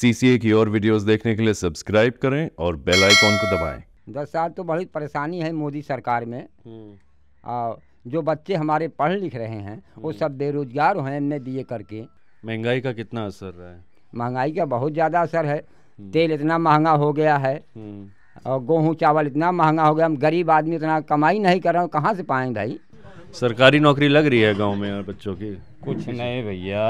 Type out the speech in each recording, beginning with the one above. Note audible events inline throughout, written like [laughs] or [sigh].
CCA की और videos देखने के लिए सब्सक्राइब करें और बेल आइकॉन को दबाएं दस साल तो बड़ी परेशानी है मोदी सरकार में हम्म। आ, जो बच्चे हमारे पढ़ लिख रहे हैं वो हम्म। सब बेरोजगार हैं एम बी करके महंगाई का कितना असर रहा है महंगाई का बहुत ज़्यादा असर है हम्म। तेल इतना महंगा हो गया है और गेहूँ चावल इतना महंगा हो गया हम गरीब आदमी इतना कमाई नहीं कर रहे हो कहाँ से पाएँ भाई सरकारी नौकरी लग रही है गाँव में बच्चों की कुछ नहीं भैया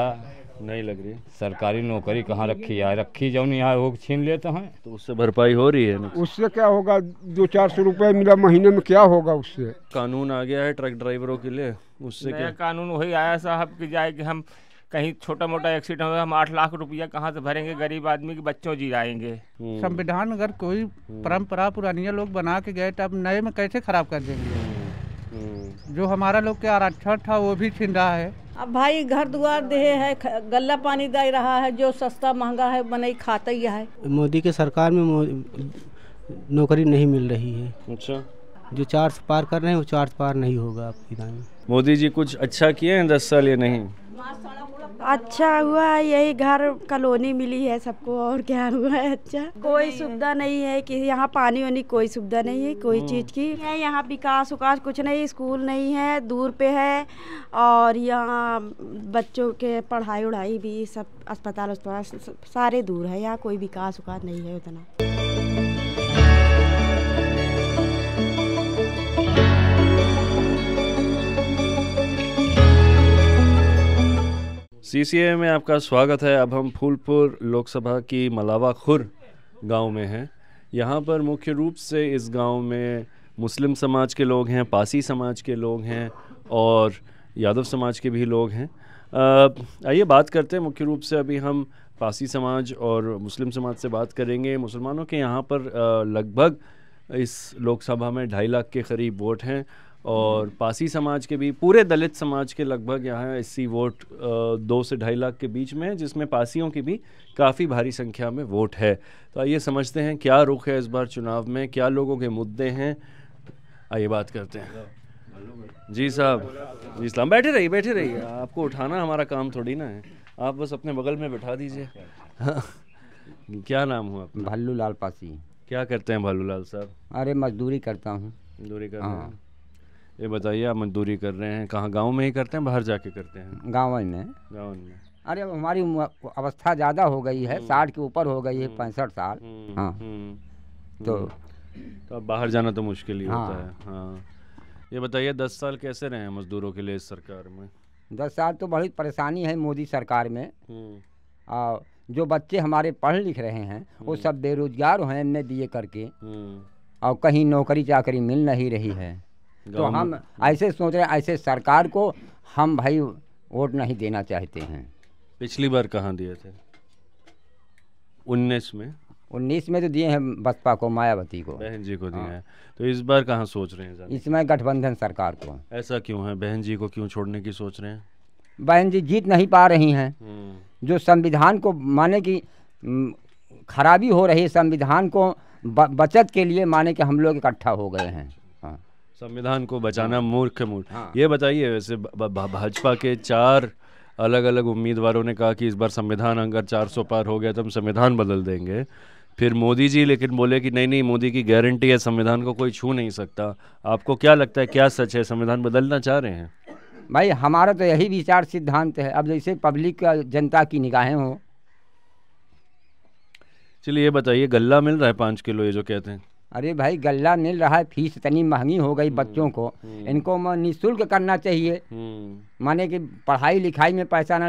नहीं लग रही सरकारी नौकरी कहाँ रखी है रखी जो यहाँ हो छीन लेते हैं तो उससे भरपाई हो रही है ना उससे क्या होगा दो चार सौ रुपये मिला महीने में क्या होगा उससे कानून आ गया है ट्रक ड्राइवरों के लिए उससे क्या कानून वही आया साहब की जाए कि हम कहीं छोटा मोटा एक्सीडेंट होगा हम आठ लाख रुपया कहाँ से भरेंगे गरीब आदमी के बच्चों जी आएंगे हम्म। संविधान अगर कोई हम्म। परंपरा पुरानिया लोग बना के गए तो अब नए में कैसे खराब कर देंगे हम्म। जो हमारा लोग के आरक्षण था वो भी छिन रहा है अब भाई घर द्वार दे है गल्ला पानी दे रहा है जो सस्ता महंगा है बनाई खाता ही है मोदी के सरकार में नौकरी नहीं मिल रही है अच्छा जो चार्ज पार कर रहे हैं वो चार्ज पार नहीं होगा आपकी दाई मोदी जी कुछ अच्छा किए हैं दस साल या नहीं अच्छा हुआ यही घर कॉलोनी मिली है सबको और क्या हुआ अच्छा। है अच्छा कोई सुविधा नहीं है कि यहाँ पानी वानी कोई सुविधा नहीं है कोई हाँ। चीज़ की है यहाँ विकास उकास कुछ नहीं स्कूल नहीं है दूर पे है और यहाँ बच्चों के पढ़ाई उढ़ाई भी सब अस्पताल अस्पताल सारे दूर है यहाँ कोई विकास उकास नहीं है उतना सीसीए में आपका स्वागत है अब हम फूलपुर लोकसभा की मलावा खुर गांव में हैं यहाँ पर मुख्य रूप से इस गांव में मुस्लिम समाज के लोग हैं पासी समाज के लोग हैं और यादव समाज के भी लोग हैं आइए बात करते हैं मुख्य रूप से अभी हम पासी समाज और मुस्लिम समाज से बात करेंगे मुसलमानों के यहाँ पर लगभग इस लोकसभा में ढाई लाख के करीब वोट हैं और हम्म। पासी समाज के भी पूरे दलित समाज के लगभग यहाँ एस वोट दो से ढाई लाख के बीच में है जिसमें पासियों की भी काफ़ी भारी संख्या में वोट है तो आइए समझते हैं क्या रुख है इस बार चुनाव में क्या लोगों के मुद्दे हैं आइए बात करते हैं जी साहब जी सलाम बैठे रहिए बैठे रहिए आपको उठाना हमारा काम थोड़ी ना है आप बस अपने बगल में बैठा दीजिए [laughs] क्या नाम हुआ भालू लाल पासी क्या करते हैं भालू लाल साहब अरे मजदूरी करता हूँ मजदूरी करता हूँ ये बताइए आप मजदूरी कर रहे हैं कहाँ गांव में ही करते हैं बाहर जाके करते हैं गाँव में गाँव में अरे अब हमारी अवस्था ज़्यादा हो गई है हम्म। साठ के ऊपर हो गई है हम्म। पैंसठ साल हम्म। हाँ तो तो अब बाहर जाना तो मुश्किल ही हाँ। होता है हाँ ये बताइए दस साल कैसे रहे हैं मजदूरों के लिए इस सरकार में दस साल तो बड़ी परेशानी है मोदी सरकार में आ, जो बच्चे हमारे पढ़ लिख रहे हैं वो सब बेरोजगार हैं एम ए बी ए करके और कहीं नौकरी चाकरी मिल नहीं रही है तो, तो हम ऐसे सोच रहे ऐसे सरकार को हम भाई वोट नहीं देना चाहते हैं पिछली बार कहाँ दिए थे उन्नीस में उन्नीस में तो दिए हैं बसपा को मायावती को बहन जी को दिए हाँ। हैं तो इस बार कहाँ सोच रहे हैं इसमें गठबंधन सरकार को ऐसा क्यों है बहन जी को क्यों छोड़ने की सोच रहे हैं बहन जी जीत नहीं पा रही हैं हम्म। जो संविधान को माने कि खराबी हो रही है संविधान को बचत के लिए माने कि हम लोग इकट्ठा हो गए हैं संविधान को बचाना हाँ। मूर्ख मूर्ख हाँ। ये बताइए वैसे भाजपा के चार अलग अलग उम्मीदवारों ने कहा कि इस बार संविधान अगर 400 पार हो गया तो हम संविधान बदल देंगे फिर मोदी जी लेकिन बोले कि नहीं नहीं मोदी की गारंटी है संविधान को कोई छू नहीं सकता आपको क्या लगता है क्या सच है संविधान बदलना चाह रहे हैं भाई हमारा तो यही विचार सिद्धांत है अब जैसे पब्लिक जनता की निगाहें हो चलिए ये बताइए गल्ला मिल रहा है पाँच किलो ये जो कहते हैं अरे भाई गल्ला मिल रहा है फीस इतनी महंगी हो गई हम्म, बच्चों को हम्म। इनको निःशुल्क करना चाहिए हम्म। माने कि पढ़ाई लिखाई में पैसा ना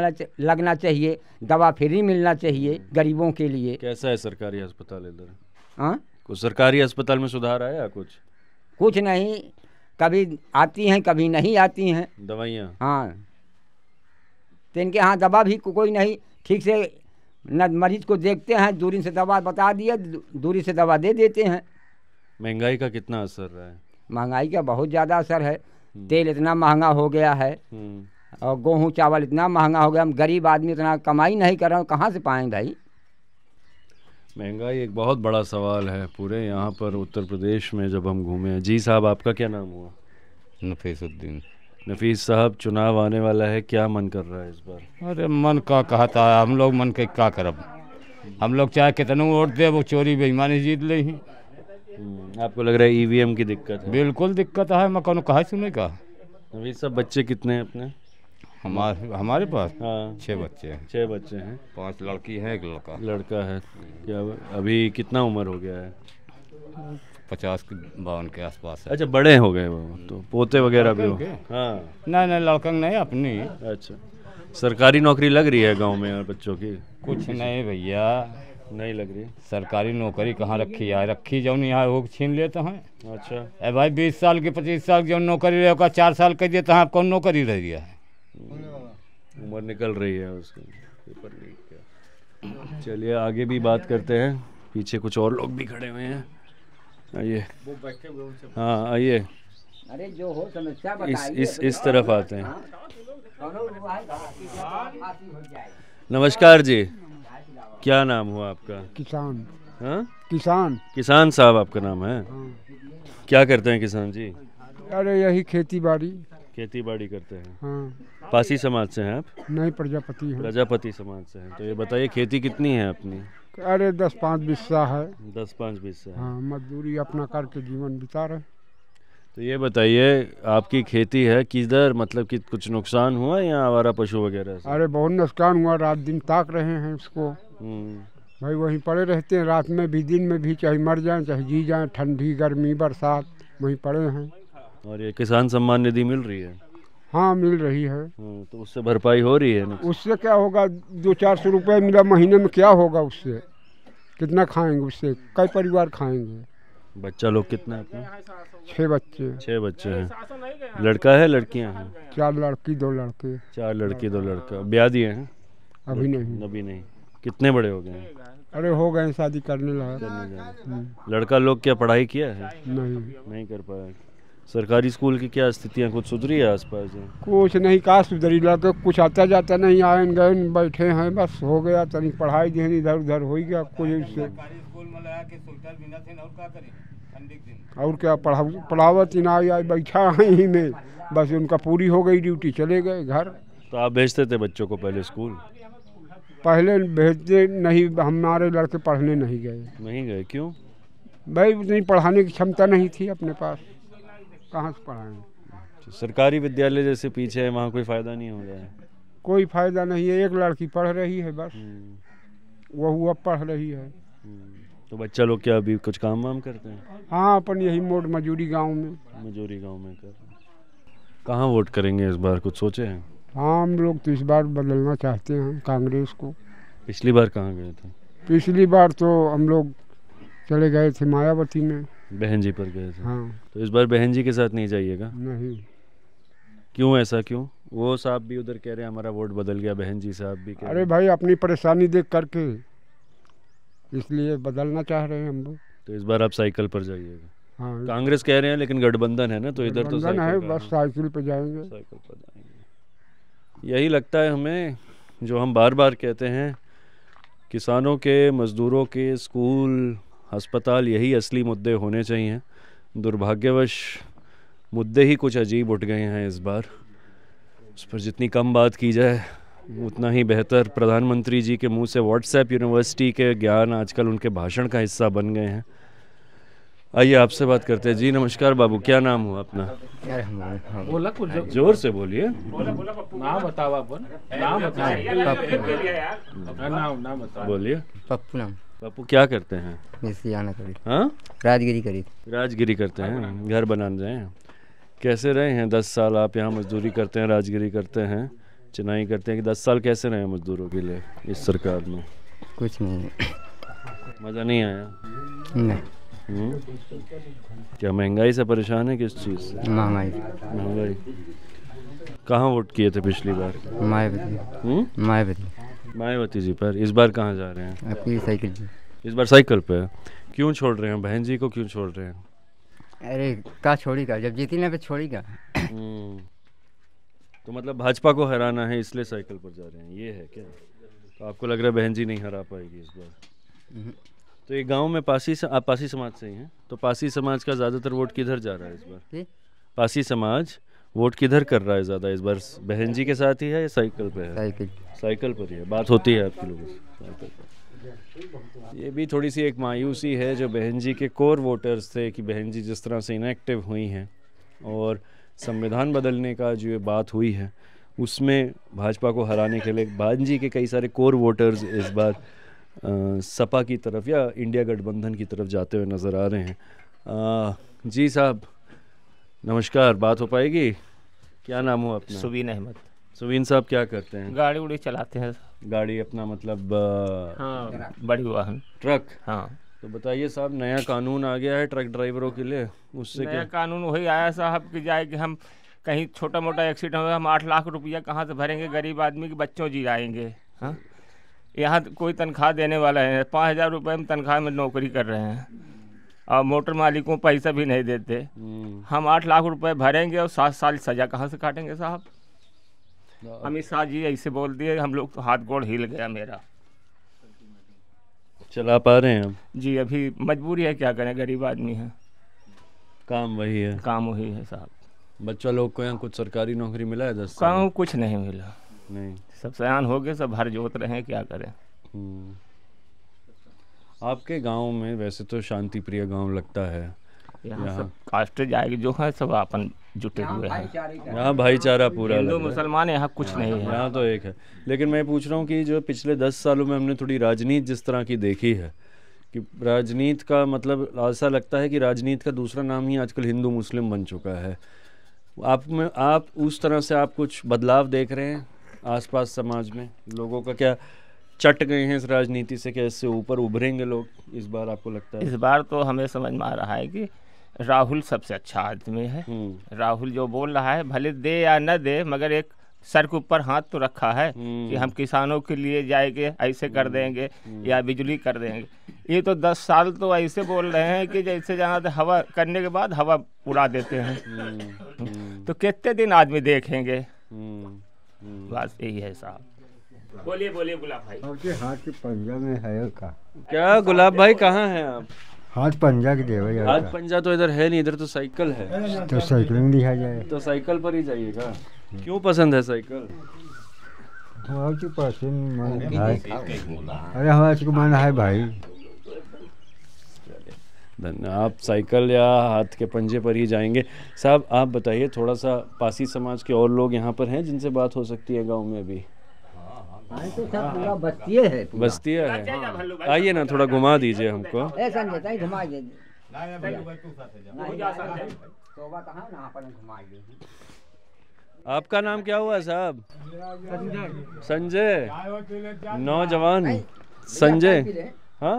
लगना चाहिए दवा फ्री मिलना चाहिए गरीबों के लिए कैसा है सरकारी अस्पताल इधर हाँ कुछ सरकारी अस्पताल में सुधार आया कुछ कुछ नहीं कभी आती हैं कभी नहीं आती हैं दवाइयाँ हाँ तो इनके यहाँ दवा भी कोई नहीं ठीक से न मरीज को देखते हैं दूरी से दवा बता दिया दूरी से दवा दे देते हैं महंगाई का कितना असर रहा है महंगाई का बहुत ज़्यादा असर है हम्म। तेल इतना महंगा हो गया है हम्म। और गेहूँ चावल इतना महंगा हो गया हम गरीब आदमी इतना कमाई नहीं कर रहे हैं कहाँ से पाएँ भाई महंगाई एक बहुत बड़ा सवाल है पूरे यहाँ पर उत्तर प्रदेश में जब हम घूमे हैं जी साहब आपका क्या नाम हुआ नफीसुद्दीन नफीस साहब चुनाव आने वाला है क्या मन कर रहा है इस बार अरे मन का कहा था हम लोग मन के क्या करब हम लोग चाहे कितने वोट दे वो चोरी बेईमानी जीत ले ही हम्म, आपको लग रहा है ईवीएम e की दिक्कत है बिल्कुल दिक्कत है मैं कौन कहा सुने का अभी तो सब बच्चे कितने हैं अपने हमारे हमारे पास हाँ छः बच्चे हैं छः बच्चे हैं पांच लड़की है एक लड़का लड़का है क्या अभी कितना उम्र हो गया है पचास के बावन के आसपास है अच्छा बड़े हो गए वो तो पोते वगैरह भी हो हाँ नहीं नहीं लड़का नहीं अपनी अच्छा सरकारी नौकरी लग रही है गांव में बच्चों की कुछ नहीं भैया नहीं लग रही सरकारी नौकरी कहाँ रखी है रखी नहीं यहाँ वो छीन लेते हैं अच्छा ए भाई बीस साल की पच्चीस साल की नौकरी रहे का चार साल कह देते हैं कौन नौकरी रह गया है हम्म। उम्र निकल रही है उसकी चलिए आगे भी बात करते हैं पीछे कुछ और लोग भी खड़े हुए हैं आइए हाँ आइए अरे जो हो समस्या इस इस इस तरफ आते हैं हाँ। नमस्कार जी क्या नाम हुआ आपका किसान हा? किसान किसान साहब आपका नाम है हाँ। क्या करते हैं किसान जी अरे यही खेती बाड़ी खेती बाड़ी करते हैं हाँ। पासी समाज से हैं आप नहीं प्रजापति प्रजापति समाज से हैं तो ये बताइए खेती कितनी है अपनी अरे दस पाँच बीसा है दस पाँच बीसा हाँ मजदूरी अपना करके जीवन बिता रहे तो ये बताइए आपकी खेती है किधर मतलब कि कुछ नुकसान हुआ या आवारा पशु वगैरह अरे बहुत नुकसान हुआ रात दिन ताक रहे हैं उसको भाई वहीं पड़े रहते हैं रात में भी दिन में भी चाहे मर जाएं चाहे जी जाएं ठंडी गर्मी बरसात वहीं पड़े हैं और ये किसान सम्मान निधि मिल रही है हाँ मिल रही है हम्म, तो उससे भरपाई हो रही है ना उससे क्या होगा दो चार सौ रुपये मिला महीने में क्या होगा उससे कितना खाएंगे उससे कई परिवार खाएंगे बच्चा लोग कितना है छः बच्चे छः बच्चे हैं लड़का है लड़कियाँ हैं चार लड़की दो लड़के चार लड़की दो लड़का ब्याह दिए हैं अभी नहीं अभी नहीं कितने बड़े हो गए अरे हो गए शादी करने लगा हम्म। लड़का लोग क्या पढ़ाई किया है नहीं नहीं कर पाए सरकारी स्कूल की क्या स्थितियाँ कुछ सुधरी है आसपास कुछ नहीं कहा सुधरी लड़के तो कुछ आता जाता नहीं आए गए बैठे हैं बस हो गया तनिक पढ़ाई देन इधर उधर हो गया कुछ उससे और क्या पढ़ा पढ़ावत ना आई बैठा है ही में बस उनका पूरी हो गई ड्यूटी चले गए घर तो आप भेजते थे बच्चों को पहले स्कूल पहले भेजते नहीं हमारे लड़के पढ़ने नहीं गए नहीं गए क्यों भाई उतनी पढ़ाने की क्षमता नहीं थी अपने पास कहाँ से पढ़ाए तो सरकारी विद्यालय जैसे पीछे है वहाँ कोई फ़ायदा नहीं हो रहा है कोई फ़ायदा नहीं है एक लड़की पढ़ रही है बस हम्म। वह अब पढ़ रही है हम्म। तो बच्चा लोग क्या अभी कुछ काम वाम करते हैं हाँ अपन यही मोड मजूरी गांव में मजूरी गांव में कर कहाँ वोट करेंगे इस बार कुछ सोचे हैं हम लोग तो इस बार बदलना चाहते हैं कांग्रेस को पिछली बार कहाँ गए थे पिछली बार तो हम लोग चले गए थे मायावती में बहन जी पर गए थे हाँ तो इस बार बहन जी के साथ नहीं जाइएगा नहीं क्यों ऐसा क्यों वो साहब भी उधर कह रहे हैं हमारा वोट बदल गया बहन जी साहब भी कह अरे भाई अपनी परेशानी देख करके इसलिए बदलना चाह रहे हैं हम लोग तो इस बार आप साइकिल पर जाइएगा हाँ कांग्रेस कह रहे हैं लेकिन गठबंधन है ना तो इधर तो साइकिल है बस साइकिल पर जाएंगे साइकिल पर यही लगता है हमें जो हम बार बार कहते हैं किसानों के मज़दूरों के स्कूल अस्पताल यही असली मुद्दे होने चाहिए दुर्भाग्यवश मुद्दे ही कुछ अजीब उठ गए हैं इस बार उस पर जितनी कम बात की जाए उतना ही बेहतर प्रधानमंत्री जी के मुंह से व्हाट्सएप यूनिवर्सिटी के ज्ञान आजकल उनके भाषण का हिस्सा बन गए हैं आइए आपसे बात करते हैं जी नमस्कार बाबू क्या नाम हुआ अपना बोला कुछ जोर से बोलिए नाम बताओ आप नाम नाम नाम बताओ बोलिए पप्पू नाम पप्पू क्या करते हैं हाँ राजगिरी करीब राजगिरी करते हैं घर बनाने जाए कैसे रहे हैं दस साल आप यहाँ मजदूरी करते हैं राजगिरी करते हैं चिनाई करते हैं कि दस साल कैसे रहे मजदूरों के लिए इस सरकार में कुछ नहीं मज़ा नहीं आया नहीं हम्म। क्या महंगाई से परेशान है किस चीज़ से महंगाई महंगाई कहाँ वोट किए थे पिछली बार मायावती हम्म? मायावती मायावती जी पर इस बार कहाँ जा रहे हैं अपनी साइकिल इस बार साइकिल पे क्यों छोड़ रहे हैं बहन जी को क्यों छोड़ रहे हैं अरे का छोड़ेगा जब जीती ना फिर छोड़ेगा हम्म। तो मतलब भाजपा को हराना है इसलिए साइकिल पर जा रहे हैं ये है क्या तो आपको लग रहा है बहन जी नहीं हरा पाएगी इस बार तो ये गांव में पासी स, आप पासी समाज से ही हैं तो पासी समाज का ज़्यादातर वोट किधर जा रहा है इस बार पासी समाज वोट किधर कर रहा है ज़्यादा इस बार बहन जी के साथ ही है या साइकिल पे है साइकिल साइकिल पर ही है बात होती है आपके लोगों से साइकिल पर ये भी थोड़ी सी एक मायूसी है जो बहन जी के कोर वोटर्स थे कि बहन जी जिस तरह से इनएक्टिव हुई हैं और संविधान बदलने का जो ये बात हुई है उसमें भाजपा को हराने के लिए बहन जी के कई सारे कोर वोटर्स इस बार सपा की तरफ या इंडिया गठबंधन की तरफ जाते हुए नज़र आ रहे हैं आ, जी साहब नमस्कार बात हो पाएगी क्या नाम हो अपना सुबीन अहमद सुबीन साहब क्या करते हैं गाड़ी उड़ी चलाते हैं गाड़ी अपना मतलब आ, हाँ बड़ी वाहन ट्रक हाँ तो बताइए साहब नया कानून आ गया है ट्रक ड्राइवरों के लिए उससे नया क्या? कानून वही आया साहब कि जाए कि हम कहीं छोटा मोटा एक्सीडेंट हो हम आठ लाख रुपया कहाँ से भरेंगे गरीब आदमी के बच्चों जी आएंगे हाँ यहाँ कोई तनख्वाह देने वाला है पाँच हज़ार रुपये में तनख्वाह में नौकरी कर रहे हैं और मोटर मालिक को पैसा भी नहीं देते हम्म। हम आठ लाख रुपए भरेंगे और सात साल सज़ा कहाँ से काटेंगे साहब अमित शाह जी ऐसे बोल दिए हम लोग तो हाथ गोड़ हिल गया मेरा चला पा रहे हैं हम जी अभी मजबूरी है क्या करें गरीब आदमी है काम वही है काम वही है साहब बच्चा लोग को यहाँ कुछ सरकारी नौकरी मिला है दस काम कुछ नहीं मिला नहीं सब सयान हो गए सब हर जोत रहे हैं क्या करें हम्म। आपके गांव में वैसे तो शांति प्रिय गाँव लगता है यहाँ सब कास्ट जाएगी जो है सब अपन जुटे हुए हैं यहाँ भाईचारा पूरा हिंदू मुसलमान यहाँ कुछ नहीं है यहाँ तो एक है लेकिन मैं पूछ रहा हूँ कि जो पिछले दस सालों में हमने थोड़ी राजनीति जिस तरह की देखी है कि राजनीति का मतलब ऐसा लगता है कि राजनीति का दूसरा नाम ही आजकल हिंदू मुस्लिम बन चुका है आप में आप उस तरह से आप कुछ बदलाव देख रहे हैं आसपास समाज में लोगों का क्या चट गए हैं इस राजनीति से क्या इससे ऊपर उभरेंगे लोग इस बार आपको लगता है इस बार तो हमें समझ में आ रहा है कि राहुल सबसे अच्छा आदमी है हम्म। राहुल जो बोल रहा है भले दे या न दे मगर एक सर के ऊपर हाथ तो रखा है कि हम्म। हम किसानों के लिए जाएंगे ऐसे कर हम्म। देंगे या बिजली कर देंगे ये तो दस साल तो ऐसे बोल रहे हैं कि जैसे जहाँ हवा करने के बाद हवा उड़ा देते हैं तो कितने दिन आदमी देखेंगे बस यही है साहब बोलिए बोलिए गुलाब भाई आपके हाथ के पंजा में है का क्या गुलाब भाई कहाँ हैं आप हाथ पंजा के भाई हाथ पंजा तो इधर है नहीं इधर तो साइकिल है तो साइकिल में जाए तो साइकिल पर ही जाइएगा क्यों पसंद है साइकिल अरे हमारे मन है भाई धन आप साइकिल या हाथ के पंजे पर ही जाएंगे साहब आप बताइए थोड़ा सा पासी समाज के और लोग यहाँ पर हैं जिनसे बात हो सकती है गांव में अभी तो है है हाँ। आइए ना थोड़ा घुमा दीजिए हमको आपका नाम क्या हुआ साहब संजय संजय नौजवान संजय हाँ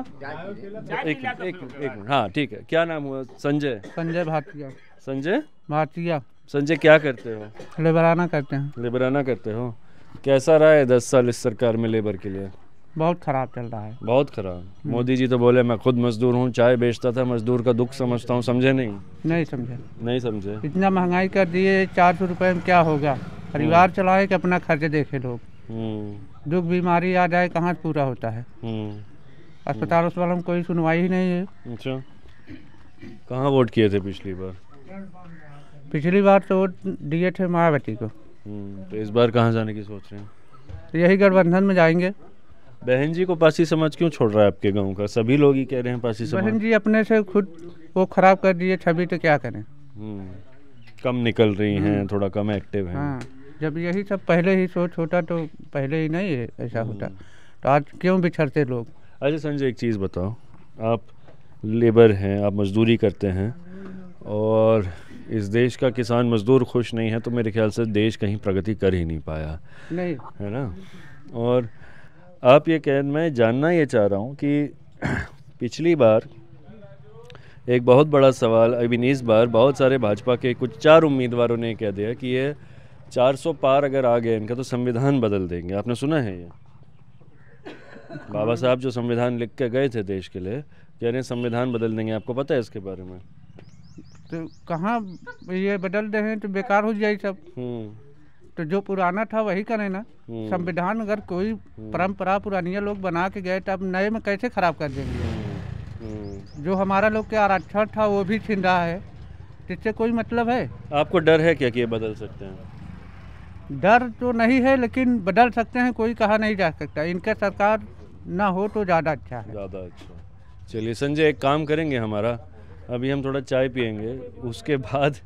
एक एक एक मिनट हाँ ठीक है क्या नाम हुआ संजय संजय भाटिया संजय भाटिया संजय क्या करते हो लेबराना करते हैं लेबराना करते हो कैसा रहा है दस साल इस सरकार में लेबर के लिए बहुत खराब चल रहा है बहुत खराब हम्म। मोदी जी तो बोले मैं खुद मजदूर हूँ चाय बेचता था मजदूर का दुख समझता हूँ समझे नहीं नहीं समझे नहीं समझे इतना महंगाई कर दिए चार सौ रुपए में क्या होगा परिवार हम्म। चलाए कि अपना खर्च देखे लोग हम्म। दुख बीमारी आ जाए कहाँ पूरा होता है अस्पताल हम्म। उस वालों में कोई सुनवाई ही नहीं है अच्छा कहाँ वोट किए थे पिछली बार पिछली बार तो वोट दिए थे मायावती को हम्म, तो इस बार कहाँ जाने की सोच रहे हैं तो यही गठबंधन में जाएंगे बहन जी को पासी समाज क्यों छोड़ रहा है आपके गांव का सभी लोग ही कह रहे हैं पासी समाज बहन जी अपने से खुद वो खराब कर दिए छवि तो क्या करें हम्म, कम निकल रही हैं थोड़ा कम एक्टिव हैं हाँ, जब यही सब पहले ही सोच होता तो पहले ही नहीं है ऐसा होता तो आज क्यों बिछड़ते लोग अच्छा संजय एक चीज़ बताओ आप लेबर हैं आप मजदूरी करते हैं और इस देश का किसान मजदूर खुश नहीं है तो मेरे ख्याल से देश कहीं प्रगति कर ही नहीं पाया नहीं है ना और आप ये कह मैं जानना ये चाह रहा हूँ कि [clears throat] पिछली बार एक बहुत बड़ा सवाल आई मीन इस बार बहुत सारे भाजपा के कुछ चार उम्मीदवारों ने कह दिया कि ये 400 पार अगर आ गए इनका तो संविधान बदल देंगे आपने सुना है ये बाबा साहब जो संविधान लिख के गए थे देश के लिए कह रहे संविधान बदल देंगे आपको पता है इसके बारे में तो कहाँ ये बदल रहे हैं तो बेकार हो जाए सब हम्म। तो जो पुराना था वही करे ना हम्म। संविधान अगर कोई हम्म। परंपरा पुरानिया लोग बना के गए तो अब नए में कैसे खराब कर देंगे जो हमारा लोग के आरक्षण था वो भी छीन रहा है इससे कोई मतलब है आपको डर है क्या कि ये बदल सकते हैं डर तो नहीं है लेकिन बदल सकते हैं कोई कहा नहीं जा सकता इनके सरकार ना हो तो ज़्यादा अच्छा है ज़्यादा अच्छा चलिए संजय एक काम करेंगे हमारा अभी हम थोड़ा चाय पियेंगे उसके बाद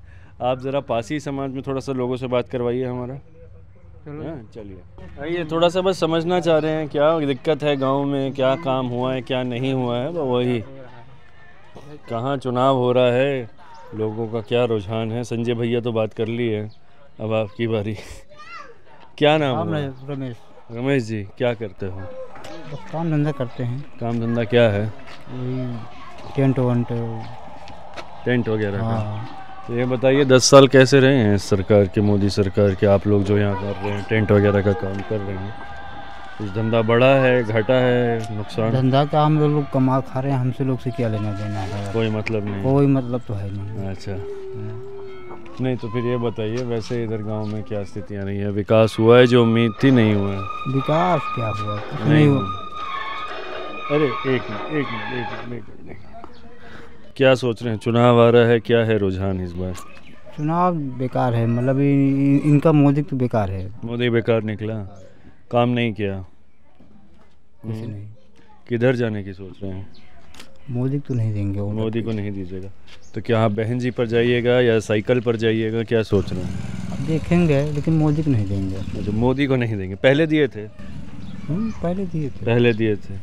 आप ज़रा पासी समाज में थोड़ा सा लोगों से बात करवाइए हमारा हाँ, चलिए ये थोड़ा सा बस समझना चाह रहे हैं क्या दिक्कत है गांव में क्या काम हुआ है क्या नहीं हुआ है वही कहाँ चुनाव हो रहा है लोगों का क्या रुझान है संजय भैया तो बात कर ली है अब आपकी बारी [laughs] क्या नाम है रमेश रमेश जी क्या करते हो बस तो काम धंधा करते हैं काम धंधा क्या है टेंट वेंट टेंट वगैरह हाँ। तो ये बताइए दस साल कैसे रहे हैं सरकार के मोदी सरकार के आप लोग जो यहाँ कर रहे हैं टेंट वगैरह का काम कर रहे हैं कुछ तो धंधा बड़ा है घाटा है नुकसान धंधा का हम लोग कमा खा रहे हैं हमसे लोग से क्या लेना देना है कोई मतलब नहीं कोई मतलब तो है नहीं अच्छा हाँ। नहीं तो फिर ये बताइए वैसे इधर गांव में क्या स्थितियाँ रही है विकास हुआ है जो उम्मीद थी नहीं हुआ है विकास क्या हुआ नहीं हुआ अरे एक मिनट एक मिनट एक मिनट क्या सोच रहे हैं चुनाव आ रहा है क्या है रुझान इस बार चुनाव बेकार है मतलब इनका मोदी तो बेकार है मोदी बेकार निकला काम नहीं किया हम्म। किधर जाने की सोच रहे हैं मोदी तो नहीं देंगे मोदी को नहीं दीजिएगा तो क्या आप बहन जी पर जाइएगा या साइकिल पर जाइएगा क्या सोच रहे हैं देखेंगे लेकिन मोदी को नहीं देंगे अच्छा मोदी को नहीं देंगे पहले दिए थे हम्म, पहले दिए थे पहले दिए थे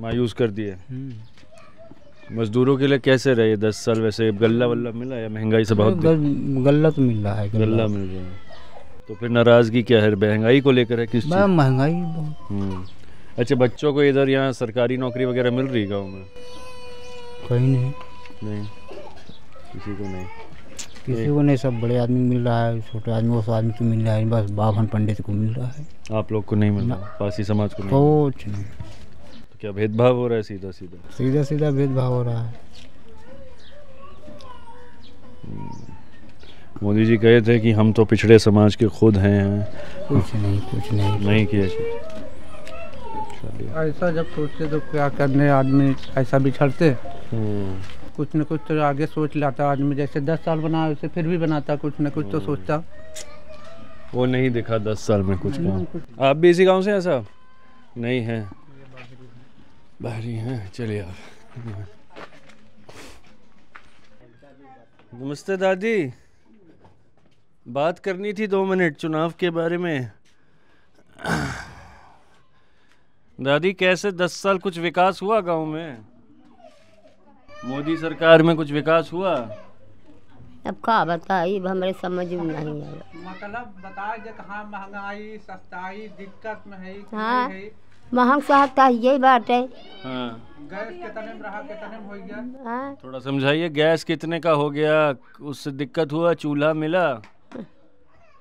मायूस कर दिए हम्म। मजदूरों के लिए कैसे रहे दस साल वैसे गल्ला वल्ला मिला या महंगाई से बहुत गल्ला तो मिल रहा है गल्ला मिल रहा है तो फिर नाराजगी क्या है महंगाई को लेकर है किस महंगाई हम्म। अच्छा बच्चों को इधर यहाँ सरकारी नौकरी वगैरह मिल रही गाँव में कहीं नहीं नहीं किसी को नहीं किसी को नहीं सब बड़े आदमी मिल रहा है छोटे आदमी उस आदमी को तो मिल रहा है बस बाभन पंडित को मिल रहा है आप लोग को नहीं मिल रहा पासी समाज को नहीं। तो क्या भेदभाव हो रहा है सीधा सीधा सीधा सीधा भेदभाव हो रहा है हम्म। मोदी जी कहे थे कि हम तो पिछड़े समाज के खुद हैं कुछ नहीं कुछ नहीं नहीं किया ऐसा जब सोचते तो क्या करने आदमी ऐसा बिछड़ते हम्म। कुछ न कुछ तो आगे सोच लाता आदमी जैसे दस साल बना उसे फिर भी बनाता कुछ न कुछ तो हम्म। सोचता वो नहीं दिखा दस साल में कुछ काम आप भी इसी गांव से हैं साहब नहीं है बाहरी हैं चलिए यार नमस्ते दादी बात करनी थी दो मिनट चुनाव के बारे में दादी कैसे दस साल कुछ विकास हुआ गांव में मोदी सरकार में कुछ विकास हुआ अब कहा बताई हमारे समझ में नहीं आया मतलब बताए कहाँ महंगाई सस्ताई दिक्कत में है हाँ? है महंग सहक था यही बात है हाँ। हाँ। थोड़ा समझाइए गैस कितने का हो गया उससे दिक्कत हुआ चूल्हा मिला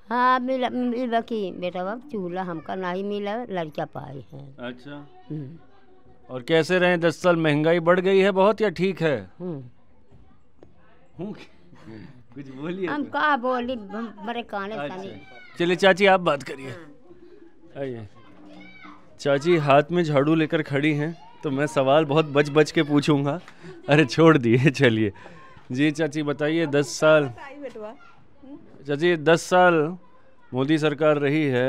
हाँ मिला मिल बाकी बेटा बाप चूल्हा हमका नहीं मिला लड़का पाए है अच्छा हम्म। और कैसे रहे दस साल महंगाई बढ़ गई है बहुत या ठीक है हम्म। हम्म। कुछ बोलिए हम तो। कहा बोली बड़े काने अच्छा। चलिए चाची आप बात करिए आइए चाची हाथ में झाड़ू लेकर खड़ी हैं तो मैं सवाल बहुत बच बच के पूछूंगा अरे छोड़ दिए चलिए जी चाची बताइए दस साल चाची दस साल मोदी सरकार रही है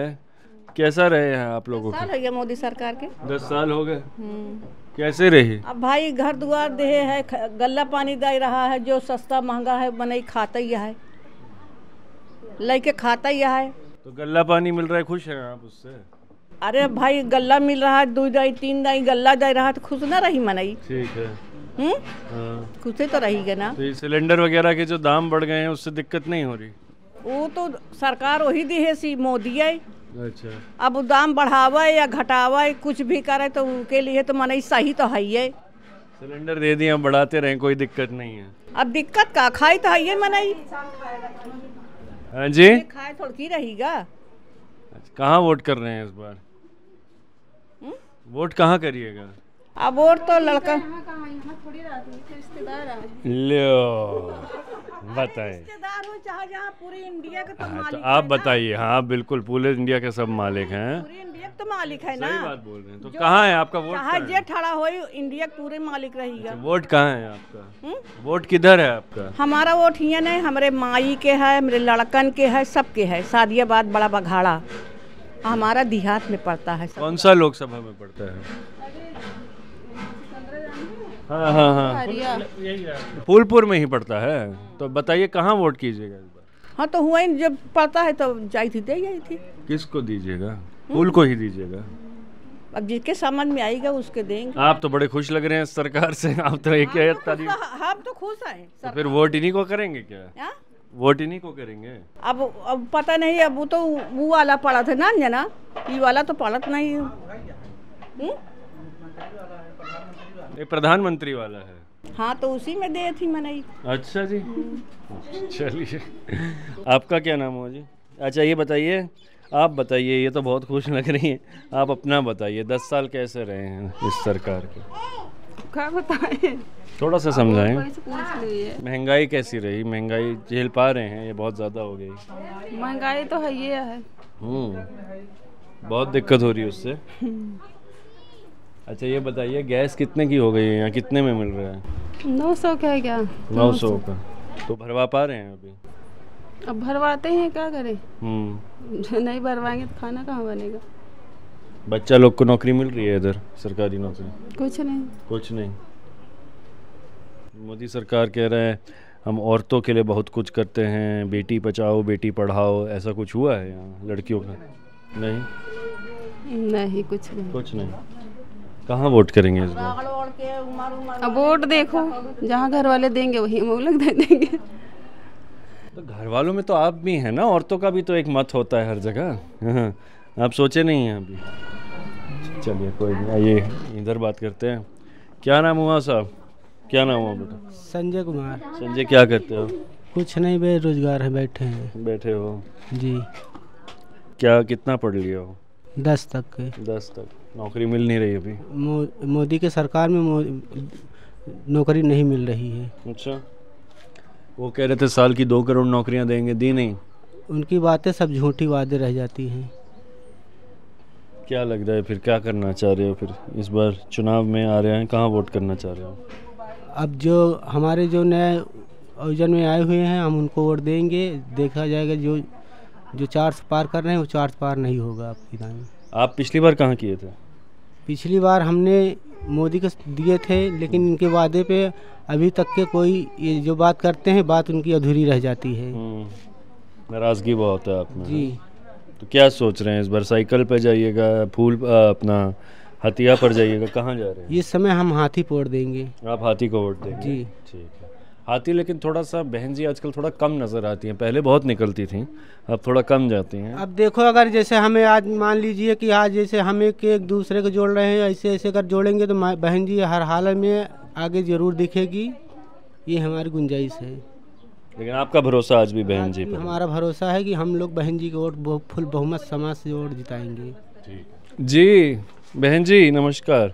कैसा रहे हैं आप लोगों साल हो गया मोदी सरकार के दस साल हो गए हम्म। कैसे रही अब भाई घर द्वार दे है गल्ला पानी दे रहा है जो सस्ता महंगा है बने खाता ही है लेके खाता ही है तो गल्ला पानी मिल रहा है खुश है आप उससे अरे हम्म। भाई गल्ला मिल रहा है दो दाई तीन दाई गल्ला जाए रहा तो खुश ना रही मनाई ठीक है हम्म? हाँ। खुश तो रही गए ना तो सिलेंडर वगैरह के जो दाम बढ़ गए हैं उससे दिक्कत नहीं हो रही वो तो सरकार वही दी है सी मोदी है अच्छा अब दाम बढ़ावा या घटावा कुछ भी करे तो उनके लिए तो मनाई सही तो है ही सिलेंडर दे दिए बढ़ाते रहे कोई दिक्कत नहीं है अब दिक्कत का खाई तो है मनाई हाँ जी खाए थोड़ी रहेगा अच्छा, कहाँ वोट कर रहे हैं इस बार वोट कहाँ करिएगा अब वोट तो लड़का तो लो इंडिया का तो, हाँ, तो आप बताइए हाँ बिल्कुल पूरे इंडिया के सब मालिक हैं हाँ, इंडिया तो मालिक है ना सही बात बोल रहे हैं तो कहाँ है आपका वोट कहा जे ठड़ा हो इंडिया पूरे मालिक रहेगा अच्छा, वोट कहाँ है आपका हम्म? वोट किधर है आपका हमारा वोट ही नहीं हमारे माई के है हमारे लड़कन के है सबके है सादियाबाद बड़ा बघाड़ा हमारा देहात में पड़ता है कौन सा लोकसभा में पड़ता है हाँ, हाँ, हाँ। फूलपुर में ही पड़ता है तो बताइए कहाँ वोट कीजिएगा हाँ तो हुआ ही जब पड़ता है तो जाई थी दे जाई थी किसको दीजिएगा हम्म। फूल को ही दीजिएगा अब जिसके समझ में आएगा उसके देंगे आप तो बड़े खुश लग रहे हैं सरकार से आप तो एक हम तो खुश आए तो, तो फिर वोट इन्हीं को करेंगे क्या वोट इन्हीं को करेंगे अब अब पता नहीं अब वो तो वो वाला पड़ा था ना अंजना ये वाला तो पड़त तो नहीं हम्म? ये प्रधानमंत्री वाला है हाँ तो उसी में दे थी मैंने अच्छा जी हम्म। चलिए आपका क्या नाम हो जी अच्छा ये बताइए आप बताइए ये तो बहुत खुश लग रही है आप अपना बताइए दस साल कैसे रहे हैं इस सरकार के क्या बताएं थोड़ा सा समझाएं महंगाई कैसी रही महंगाई झेल पा रहे हैं ये बहुत ज़्यादा हो गई महंगाई तो है ये है हम्म, बहुत दिक्कत हो रही है उससे अच्छा ये बताइए गैस कितने की हो गई है यहाँ कितने में मिल रहा है नौ सौ का है क्या नौ सौ का तो भरवा पा रहे हैं अभी अब भरवाते हैं क्या करें हम्म। [laughs] नहीं भरवाएंगे तो खाना कहाँ बनेगा बच्चा लोग को नौकरी मिल रही है इधर सरकारी नौकरी कुछ नहीं कुछ नहीं मोदी सरकार कह रहे हैं हम औरतों के लिए बहुत कुछ करते हैं बेटी बचाओ बेटी पढ़ाओ ऐसा कुछ हुआ है यहाँ लड़कियों का नहीं नहीं कुछ नहीं कुछ नहीं कहाँ वोट करेंगे इस बार अब वोट देखो जहाँ घर वाले देंगे वही हम लोग दे देंगे तो घर वालों में तो आप भी हैं ना औरतों का भी तो एक मत होता है हर जगह हाँ, आप सोचे नहीं हैं अभी चलिए कोई नहीं आइए इधर बात करते हैं क्या नाम हुआ साहब क्या नाम हुआ बेटा संजय कुमार संजय क्या करते हो कुछ नहीं बेरोजगार है बैठे हैं बैठे हो जी क्या कितना पढ़ लिया हो दस तक के दस तक नौकरी मिल नहीं रही अभी मो, मोदी के सरकार में मो, नौकरी नहीं मिल रही है अच्छा वो कह रहे थे साल की दो करोड़ नौकरियां देंगे दी नहीं उनकी बातें सब झूठी वादे रह जाती हैं क्या लग रहा है फिर क्या करना चाह रहे हो फिर इस बार चुनाव में आ रहे हैं कहाँ वोट करना चाह रहे हो अब जो हमारे जो नए ओजन में आए हुए हैं हम उनको वोट देंगे देखा जाएगा जो जो चार्ज पार कर रहे हैं वो चार्ज पार नहीं होगा अब विधान में आप पिछली बार कहाँ किए थे पिछली बार हमने मोदी को दिए थे लेकिन इनके वादे पे अभी तक के कोई ये जो बात करते हैं बात उनकी अधूरी रह जाती है हम्म। नाराज़गी बहुत है आप में जी तो क्या सोच रहे हैं इस बार साइकिल पे जाइएगा फूल अपना हतिया पर जाइएगा कहाँ जा रहे हैं ये समय हम हाथी को देंगे आप हाथी को वोट देंगे जी ठीक है हाथी लेकिन थोड़ा सा बहन जी आजकल थोड़ा कम नज़र आती हैं पहले बहुत निकलती थी अब थोड़ा कम जाती हैं अब देखो अगर जैसे हमें आज मान लीजिए कि आज जैसे हम एक एक दूसरे को जोड़ रहे हैं ऐसे ऐसे अगर जोड़ेंगे तो बहन जी हर हाल में आगे ज़रूर दिखेगी ये हमारी गुंजाइश है लेकिन आपका भरोसा आज भी बहन जी पर हमारा भरोसा है कि हम लोग बहन जी को वोट फुल बहुमत समाज से वोट जिताएंगे जी बहन जी नमस्कार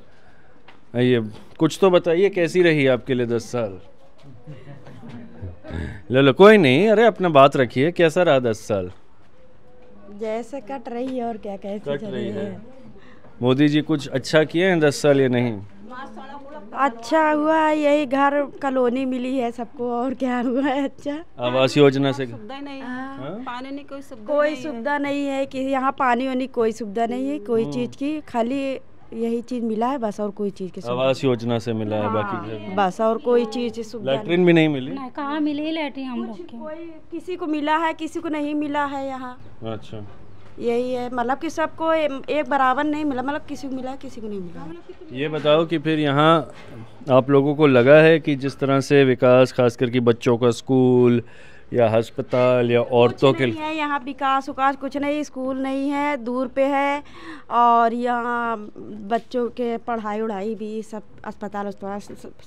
आइए कुछ तो बताइए कैसी रही आपके लिए दस साल लो लो कोई नहीं अरे अपना बात रखिए कैसा रहा दस साल जैसे कट रही है और क्या कैसे कट रही है, है। मोदी जी कुछ अच्छा किए हैं दस साल या नहीं अच्छा हुआ यही घर कॉलोनी मिली है सबको और क्या हुआ है अच्छा आवास योजना से सुविधा नहीं है हाँ। हाँ? पानी नहीं कोई सुविधा कोई सुविधा नहीं है कि यहाँ पानी वानी कोई सुविधा नहीं है कोई हाँ। चीज की खाली यही चीज मिला है बस और कोई चीज की आवास योजना से मिला है बाकी बस और कोई चीज लैट्रिन भी नहीं मिली कहाँ मिली लैट्रिन हम लोग किसी को मिला है किसी को नहीं मिला है यहाँ अच्छा यही है मतलब कि सबको एक बराबर नहीं मिला मतलब किसी को मिला किसी को नहीं मिला ये बताओ कि फिर यहाँ आप लोगों को लगा है कि जिस तरह से विकास खास करके बच्चों का स्कूल या हस्पताल या औरतों के लिए यहाँ विकास उकास कुछ नहीं स्कूल नहीं है दूर पे है और यहाँ बच्चों के पढ़ाई उढ़ाई भी सब अस्पताल अस्पताल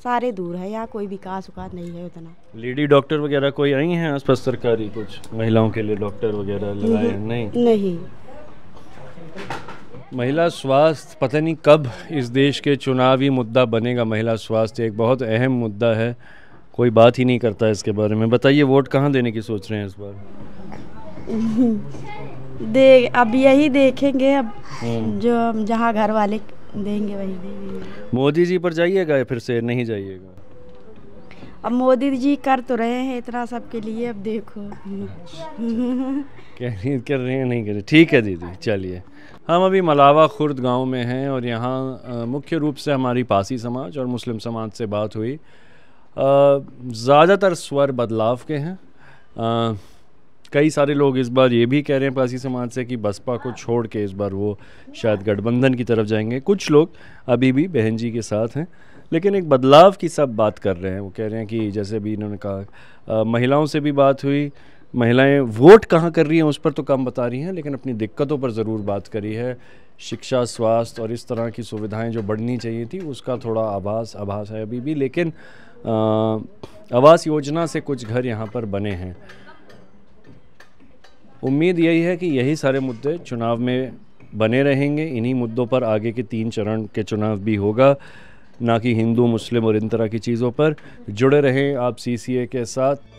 सारे दूर है यहाँ कोई विकास उकास नहीं है उतना लेडी डॉक्टर वगैरह कोई आई हैं आसपास सरकारी कुछ महिलाओं के लिए डॉक्टर वगैरह लगाए नहीं नहीं महिला स्वास्थ्य पता नहीं कब इस देश के चुनावी मुद्दा बनेगा महिला स्वास्थ्य एक बहुत अहम मुद्दा है कोई बात ही नहीं करता इसके बारे में बताइए वोट कहाँ देने की सोच रहे हैं इस बार [laughs] दे अब यही देखेंगे अब हाँ। जो जहाँ घर वाले देंगे वही देंगे मोदी जी पर जाइएगा या फिर से नहीं जाइएगा अब मोदी जी कर तो रहे हैं इतना सबके लिए अब देखो कह रही कर रहे हैं नहीं कर रहे ठीक है दीदी चलिए हम अभी मलावा खुर्द गांव में हैं और यहाँ मुख्य रूप से हमारी पासी समाज और मुस्लिम समाज से बात हुई ज़्यादातर स्वर बदलाव के हैं कई सारे लोग इस बार ये भी कह रहे हैं पासी समाज से कि बसपा को छोड़ के इस बार वो शायद गठबंधन की तरफ जाएंगे कुछ लोग अभी भी बहन जी के साथ हैं लेकिन एक बदलाव की सब बात कर रहे हैं वो कह रहे हैं कि जैसे भी इन्होंने कहा महिलाओं से भी बात हुई महिलाएं वोट कहाँ कर रही हैं उस पर तो कम बता रही हैं लेकिन अपनी दिक्कतों पर ज़रूर बात करी है शिक्षा स्वास्थ्य और इस तरह की सुविधाएं जो बढ़नी चाहिए थी उसका थोड़ा आभास आभास है अभी भी लेकिन आवास योजना से कुछ घर यहाँ पर बने हैं उम्मीद यही है कि यही सारे मुद्दे चुनाव में बने रहेंगे इन्हीं मुद्दों पर आगे के तीन चरण के चुनाव भी होगा ना कि हिंदू मुस्लिम और इन तरह की चीज़ों पर जुड़े रहें आप सीसीए के साथ